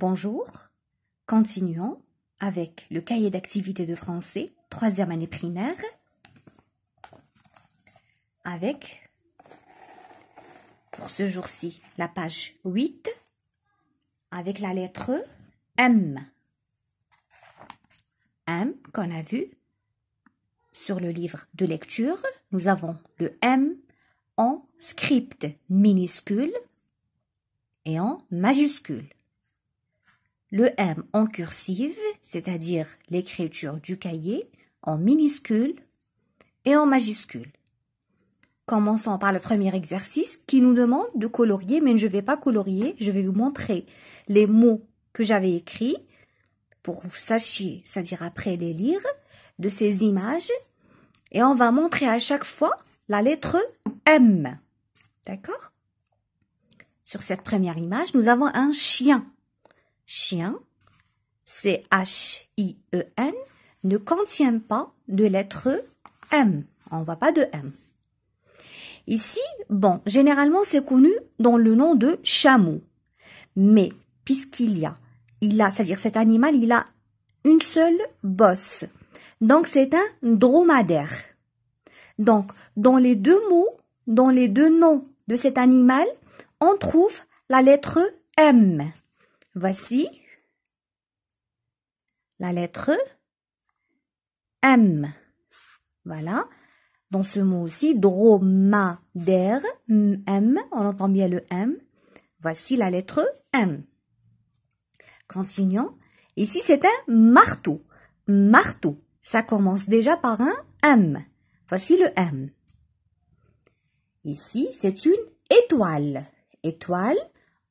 Bonjour. Continuons avec le cahier d'activité de français, troisième année primaire, avec, pour ce jour-ci, la page 8, avec la lettre M. M qu'on a vu sur le livre de lecture. Nous avons le M en script minuscule et en majuscule le M en cursive, c'est-à-dire l'écriture du cahier, en minuscule et en majuscule. Commençons par le premier exercice qui nous demande de colorier, mais je ne vais pas colorier, je vais vous montrer les mots que j'avais écrits pour que vous sachiez, c'est-à-dire après les lire, de ces images. Et on va montrer à chaque fois la lettre M. D'accord Sur cette première image, nous avons un chien chien, C-H-I-E-N, ne contient pas de lettre M. On ne voit pas de M. Ici, bon, généralement c'est connu dans le nom de chameau. Mais puisqu'il y a, il a, c'est-à-dire cet animal, il a une seule bosse. Donc c'est un dromadaire. Donc dans les deux mots, dans les deux noms de cet animal, on trouve la lettre M. Voici la lettre M. Voilà. Dans ce mot aussi, dromadaire, M, on entend bien le M. Voici la lettre M. Continuons. Ici, c'est un marteau. Marteau. Ça commence déjà par un M. Voici le M. Ici, c'est une étoile. Étoile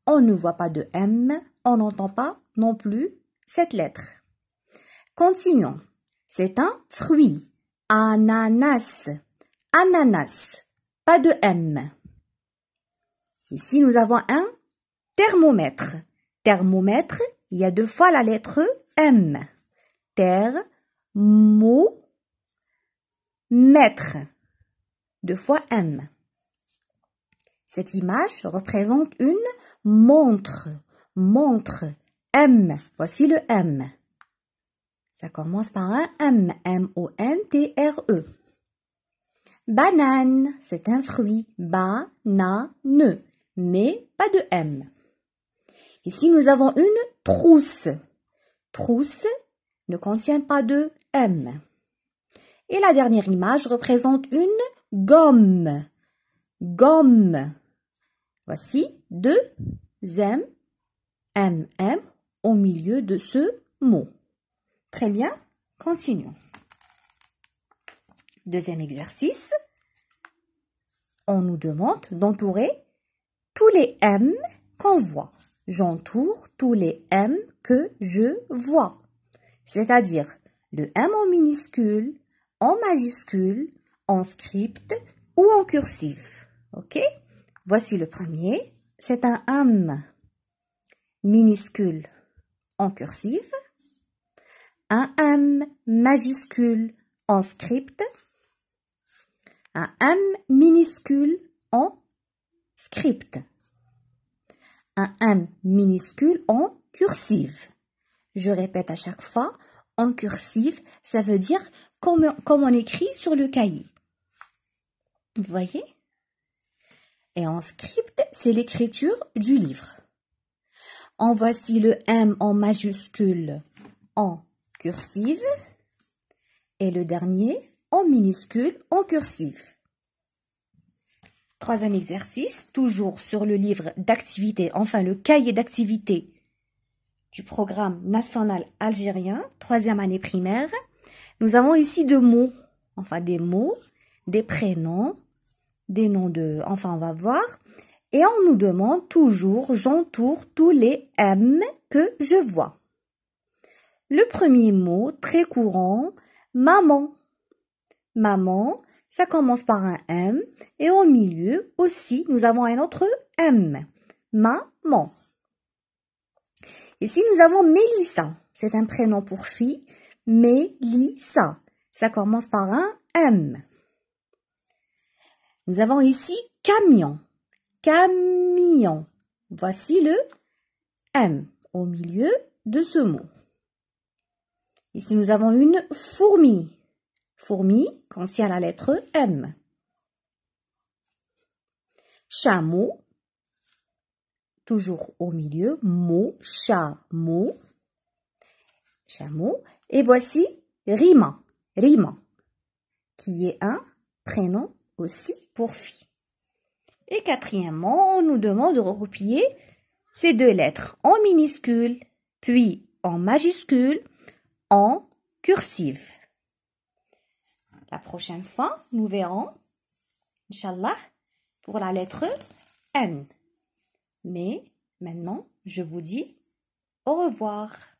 on ne voit pas de M, on n'entend pas non plus cette lettre. Continuons. C'est un fruit. Ananas. Ananas. Pas de M. Ici, nous avons un thermomètre. Thermomètre, il y a deux fois la lettre M. mètre. Deux fois M. Cette image représente une montre. Montre. M. Voici le M. Ça commence par un M. M-O-N-T-R-E. Banane, c'est un fruit. Ba-na-ne. Mais pas de M. Ici, nous avons une trousse. Trousse ne contient pas de M. Et la dernière image représente une gomme. Gomme. Voici deux M, M, M au milieu de ce mot. Très bien, continuons. Deuxième exercice. On nous demande d'entourer tous les M qu'on voit. J'entoure tous les M que je vois. C'est-à-dire le M en minuscule, en majuscule, en script ou en cursif. OK Voici le premier. C'est un am minuscule en cursive, un am majuscule en script, un am minuscule en script, un am minuscule en cursive. Je répète à chaque fois, en cursive, ça veut dire comme, comme on écrit sur le cahier. Vous voyez et en script, c'est l'écriture du livre. En voici le M en majuscule en cursive et le dernier en minuscule en cursive. Troisième exercice, toujours sur le livre d'activité, enfin le cahier d'activité du programme national algérien, troisième année primaire. Nous avons ici deux mots, enfin des mots, des prénoms, des noms de... Enfin, on va voir. Et on nous demande toujours, j'entoure tous les M que je vois. Le premier mot très courant, maman. Maman, ça commence par un M et au milieu aussi nous avons un autre M. Maman. Ici nous avons Mélissa. C'est un prénom pour fille. Mélissa. Ça commence par un M. Nous avons ici camion. Camion. Voici le M au milieu de ce mot. Ici, nous avons une fourmi. Fourmi contient la lettre M. Chameau. Toujours au milieu. Mot, chameau. Chameau. Et voici Rima. Rima. Qui est un prénom aussi pour fi. Et quatrièmement, on nous demande de recopier ces deux lettres en minuscules, puis en majuscule, en cursive. La prochaine fois, nous verrons, Inch'Allah, pour la lettre N. Mais maintenant, je vous dis au revoir.